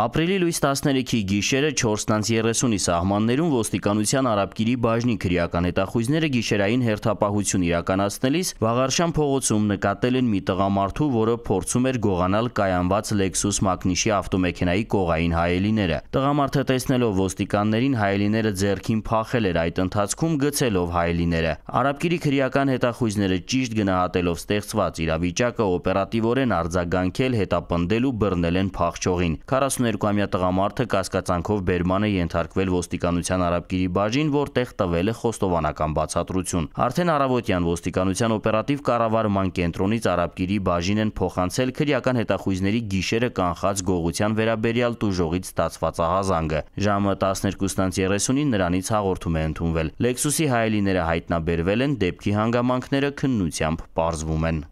Ապրիլի լույս 13-ի գիշերը 4:30-ի սահմաններում ոստիկանության արաբկիրի բաժնի քրեական հետախույզները գիշերային հերթապահություն իրականացնելիս Վաղարշան փողոցում նկատել են մի տղամարդու, որը փորձում էր գողանալ կայանված Lexus մակնիշի ավտոմեքենայի կողային հայելիները։ Տղամարդը տեսնելով ոստիկաններին հայելիները ձեռքին փախել էր այդ ընթացքում գցելով հայելիները։ Արաբկիրի քրեական հետախույզները ճիշտ գնահատելով ստեղծված իրավիճակը օպերատիվորեն արձագանքել, հետապնդել ու բռնել են փախչողին։ 40 32-ամյա տղամարդը կասկածանքով բերման է ենթարկվել ոստիկանության արաբկիրի բաժին, որտեղ տվել է խոստովանական բացատրություն։ Արդեն առավոտյան ոստիկանության օպերատիվ կառավարման կենտրոնից արաբկիրի բաժին են փոխանցել քրեական հետախույզների գիշերը կանխած գողության վերաբերյալ տուժողից ստացված ահազանգը։ Ժամը 12:30-ին նրանից հաղորդում է ընդունվել։ Lexus-ի հայելիները հայտնաբերվել են, դեպքի հանգամանքները քննությամբ պարզվում են։